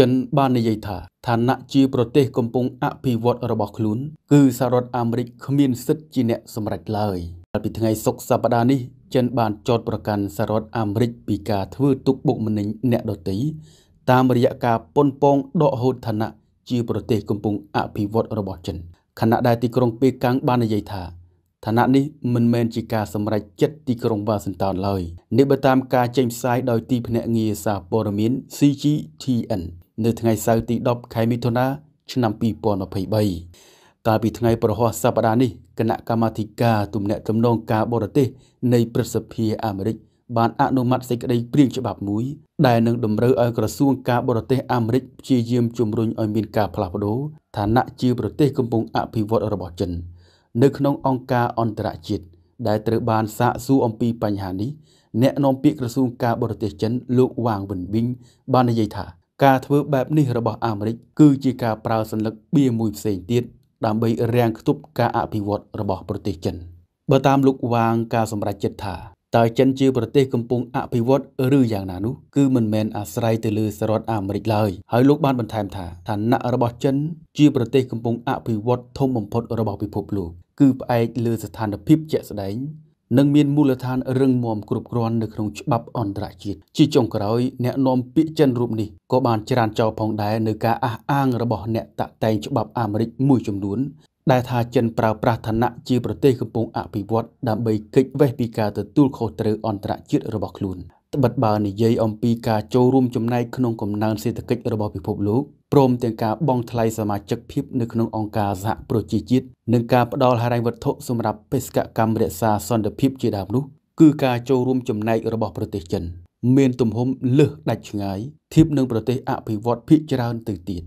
ចិនបាននិយាយថាឋានៈជាប្រទេសកំពុងអភិវឌ្ឍរបស់ខ្លួនគឺសហរដ្ឋអាមេរិកគ្មានសិទ្ធិជាអ្នកសម្រេចឡើយតែពីថ្ងៃសុក្រសប្តាហ៍នេះចិនបានចោទប្រកាន់សហរដ្ឋអាមេរិកពីការធ្វើទុកបុកម្នេញអ្នកដទៃតាមរយៈការប៉ុនប៉ងដកហូតឋានៈជាប្រទេសកំពុងអភិវឌ្ឍរបស់ចិនខណៈដែលទីក្រុងប៉េកាំងបាននិយាយថាឋានៈនេះមិនមែនជាការសម្រេចចិត្តទីក្រុងវ៉ាស៊ីនតោនឡើយនេះបើតាមការចេញផ្សាយដោយទីភ្នាក់ងារសារព័ត៌មាន CGTN នៅថ្ងៃសៅរ៍ទី10ខែមិថុនាឆ្នាំ2023កាលពីថ្ងៃប្រហោះសប្តាហ៍នេះគណៈកម្មាធិការទំនាក់ទំនងការបរទេស នៃព្រឹទ្ធសភាអាមេរិក បានអនុម័តសេចក្តីព្រាងច្បាប់មួយដែលនឹងតម្រូវឲ្យក្រសួងការបរទេសអាមេរិកព្យាយាមជំរុញឲ្យមានការផ្លាស់ប្តូរឋានៈជា ប្រទេសកំពុងអភិវឌ្ឍរបស់ចិននៅក្នុងអង្គការអន្តរជាតិដែលត្រូវបានសាកសួរអំពីបញ្ហានេះអ្នកនាំពាក្យក្រសួងការបរទេសចិនលោកវ៉ាងវិនប៊ីងបាននិយាយថាការធ្វើបែបនេះរបស់អាមេរិកគឺជាការប្រើសញ្ញកបៀមួយផ្សេងទៀតដើម្បីរាំងខ្ទប់ការអភិវឌ្ឍរបស់ប្រទេសចិនបើតាមលោកវ៉ាងការសម្រេចចិត្តថាតើចិនជាប្រទេសកំពុងអភិវឌ្ឍឬយ៉ាងណានោះគឺមិនមែនអាស្រ័យទៅលើសរដ្ឋអាមេរិកឡើយហើយលោកបានបន្ថែមថាឋានៈរបស់ចិនជាប្រទេសកំពុងអភិវឌ្ឍធំបំផុតរបស់ពិភពលោកគឺផ្អែកលើស្ថានភាពជាក់ស្ដែងនិងមានមូលដ្ឋានរឹងមាំគ្រប់គ្រាន់នៅក្នុងច្បាប់អន្តរជាតិជាចុងក្រោយអ្នកនាំពាក្យចិនរូបនេះក៏បានច្រានចោលផងដែរនៅការអះអាងរបស់អ្នកតាក់តែងច្បាប់អាមេរិកមួយចំនួន ដែលថាចិនប្រើប្រាស់ឋានៈជាប្រទេសកំពុងអភិវឌ្ឍដើម្បីគេចវេះពីការទទួលខុសត្រូវអន្តរជាតិរបស់ខ្លួនត្បិតបើនិយាយអំពីការចូលរួមចំណែកក្នុងកំណើនសេដ្ឋកិច្ចរបស់ពិភពលោកព្រមទាំងការបង់ថ្លៃសមាជិកភាពនៅក្នុងអង្គការសហប្រជាជាតិនិងការផ្តល់ហិរញ្ញវត្ថុសម្រាប់បេសកកម្មរក្សាសន្តិភាពជាដើមនោះគឺការចូលរួមចំណែករបស់ប្រទេសចិន មានទំហំលើសដាច់ឆ្ងាយធៀបនឹងប្រទេសអភិវឌ្ឍន៍ភាគច្រើនទៅទៀត